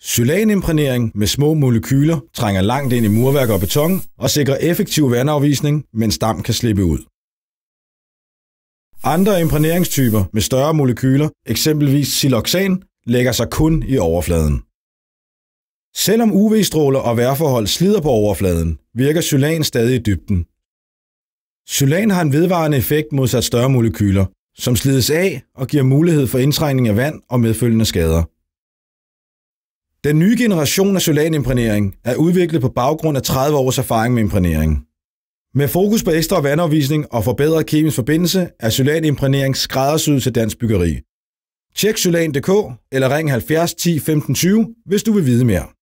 Sylanimprænering med små molekyler trænger langt ind i murværk og beton og sikrer effektiv vandafvisning, men stam kan slippe ud. Andre imprægneringstyper med større molekyler, eksempelvis siloxan, lægger sig kun i overfladen. Selvom UV-stråler og vejrforhold slider på overfladen, virker sylan stadig i dybden. Sylan har en vedvarende effekt modsat større molekyler, som slides af og giver mulighed for indtrængning af vand og medfølgende skader. Den nye generation af solarimprænering er udviklet på baggrund af 30 års erfaring med imprægnering. Med fokus på ekstra vandafvisning og forbedret kemisk forbindelse er solanimprægnering skræddersyet til dansk byggeri. Tjek solan.dk eller ring 70 10 15 20, hvis du vil vide mere.